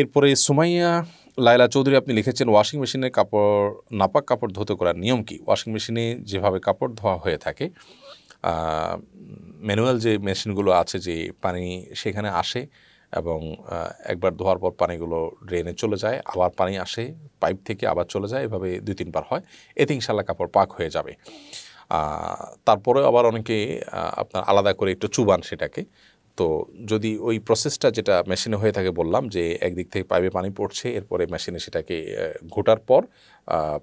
এরপরে সুমাইয়া লাইলা চৌধুরী আপনি লিখেছেন ওয়াশিং মেশিনে কাপড় নাপাক কাপড় ধুতে করার নিয়ম কি ওয়াশিং মেশিনে যেভাবে কাপড় ধোয়া হয়ে থাকে ম্যানুয়াল যে মেশিনগুলো আছে যে পানি সেখানে আসে এবং একবার ধোয়ার পর পানিগুলো ড্রেনে চলে যায় আবার পানি আসে পাইপ থেকে আবার চলে যায় এভাবে দুই তিনবার হয় এতে ইনশাল্লাহ কাপড় পাক হয়ে যাবে তারপরে আবার অনেকে আপনার আলাদা করে একটু চুবান সেটাকে তো যদি ওই প্রসেসটা যেটা মেশিনে হয়ে থাকে বললাম যে একদিক থেকে পাইপে পানি পড়ছে এরপরে মেশিনে সেটাকে ঘোটার পর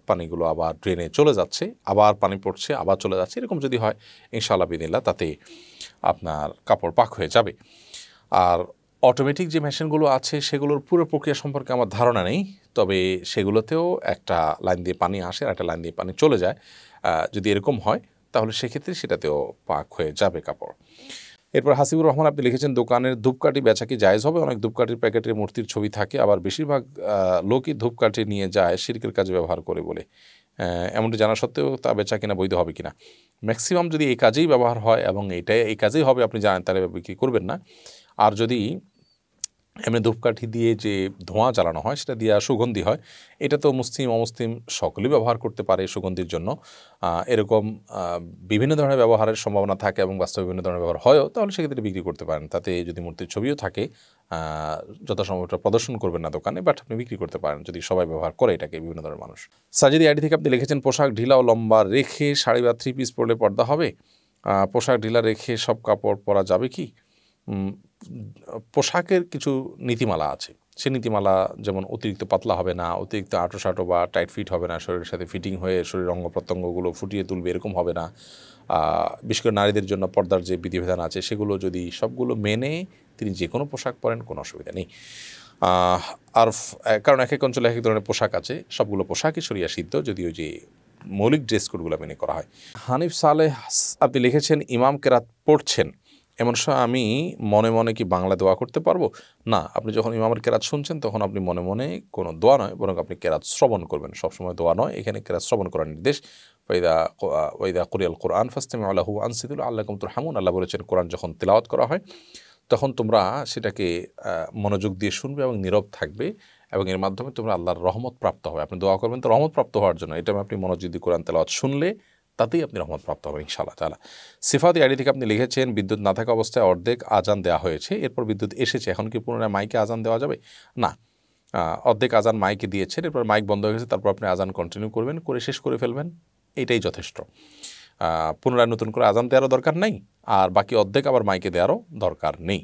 পানিগুলো আবার ড্রেনে চলে যাচ্ছে আবার পানি পড়ছে আবার চলে যাচ্ছে এরকম যদি হয় ইনশাআল্লাহ বিদিল্লা তাতে আপনার কাপড় পাক হয়ে যাবে আর অটোমেটিক যে মেশিনগুলো আছে সেগুলোর পুরো প্রক্রিয়া সম্পর্কে আমার ধারণা নেই তবে সেগুলোতেও একটা লাইন দিয়ে পানি আসে আর একটা লাইন দিয়ে পানি চলে যায় যদি এরকম হয় তাহলে সেক্ষেত্রে সেটাতেও পাক হয়ে যাবে কাপড় এরপর হাসিবুর রহমান আপনি লিখেছেন দোকানের ধূপকাঠি বেচা কি জায়জ হবে অনেক ধূপকাঠির প্যাকেটের মূর্তির ছবি থাকে আবার বেশিরভাগ লোকই ধূপকাঠি নিয়ে যায় শিল্পের কাজে ব্যবহার করে বলে এমনটি জানা সত্ত্বেও তা বেচা কিনা বৈধ হবে কিনা ম্যাক্সিমাম যদি এই কাজেই ব্যবহার হয় এবং এটাই এই কাজেই হবে আপনি জানেন তাহলে বিক্রি করবেন না আর যদি এমনি ধূপকাঠি দিয়ে যে ধোঁয়া চালানো হয় সেটা দিয়ে সুগন্ধি হয় এটা তো মুসলিম অমুসলিম সকলেই ব্যবহার করতে পারে সুগন্ধির জন্য এরকম বিভিন্ন ধরনের ব্যবহারের সম্ভাবনা থাকে এবং বাস্তবে বিভিন্ন ধরনের ব্যবহার হয়ও তাহলে সেক্ষেত্রে বিক্রি করতে পারেন তাতে যদি মূর্তির ছবিও থাকে যথাসম্ভবটা প্রদর্শন করবেন না দোকানে বাট আপনি বিক্রি করতে পারেন যদি সবাই ব্যবহার করে এটাকে বিভিন্ন ধরনের মানুষ সাজিদি আইডি থেকে আপনি লিখেছেন পোশাক ঢিলা ও লম্বা রেখে শাড়ি বা থ্রি পিস পরলে পর্দা হবে পোশাক ঢিলা রেখে সব কাপড় পরা যাবে কি পোশাকের কিছু নীতিমালা আছে সে নীতিমালা যেমন অতিরিক্ত পাতলা হবে না অতিরিক্ত সাটো বা টাইট ফিট হবে না শরীরের সাথে ফিটিং হয়ে শরীর অঙ্গ প্রত্যঙ্গগুলো ফুটিয়ে তুলবে এরকম হবে না বিশেষ করে নারীদের জন্য পর্দার যে বিধিবিধান আছে সেগুলো যদি সবগুলো মেনে তিনি যে কোনো পোশাক পরেন কোনো অসুবিধা নেই আর কারণ এক এক অঞ্চলে এক এক ধরনের পোশাক আছে সবগুলো পোশাকই সরিয়া সিদ্ধ যদিও যে মৌলিক ড্রেস কোডগুলো মেনে করা হয় হানিফ সালেহ আপনি লিখেছেন ইমাম কেরাত পড়ছেন এমন সময় আমি মনে মনে কি বাংলা দোয়া করতে পারবো না আপনি যখন ইমামের কেরাত শুনছেন তখন আপনি মনে মনে কোনো দোয়া নয় বরং আপনি কেরাত শ্রবণ করবেন সবসময় দোয়া নয় এখানে কেরাত শ্রবণ করার নির্দেশ ওয়দা ওয়দা কুরিয়াল কোরআন ফাস্তিম আল্লাহু আনসিদুল আল্লাহ কমতুর হামুন আল্লাহ বলেছেন কোরআন যখন তেলাওয়াত করা হয় তখন তোমরা সেটাকে মনোযোগ দিয়ে শুনবে এবং নীরব থাকবে এবং এর মাধ্যমে তোমরা আল্লাহর রহমত প্রাপ্ত হবে আপনি দোয়া করবেন তো রহমত প্রাপ্ত হওয়ার জন্য এটা আপনি মনোযোগ দিয়ে কোরআন তেলাওয়াত শুনলে তাতেই আপনি রহমত প্রাপ্ত হবেন ইনশাআল্লাহ তালা সিফাতি আইডি থেকে আপনি লিখেছেন বিদ্যুৎ না থাকা অবস্থায় অর্ধেক আজান দেওয়া হয়েছে এরপর বিদ্যুৎ এসেছে এখন কি পুনরায় মাইকে আজান দেওয়া যাবে না অর্ধেক আজান মাইকে দিয়েছেন এরপর মাইক বন্ধ হয়ে গেছে তারপর আপনি আজান কন্টিনিউ করবেন করে শেষ করে ফেলবেন এটাই যথেষ্ট পুনরায় নতুন করে আজান দেওয়ারও দরকার নেই আর বাকি অর্ধেক আবার মাইকে দেওয়ারও দরকার নেই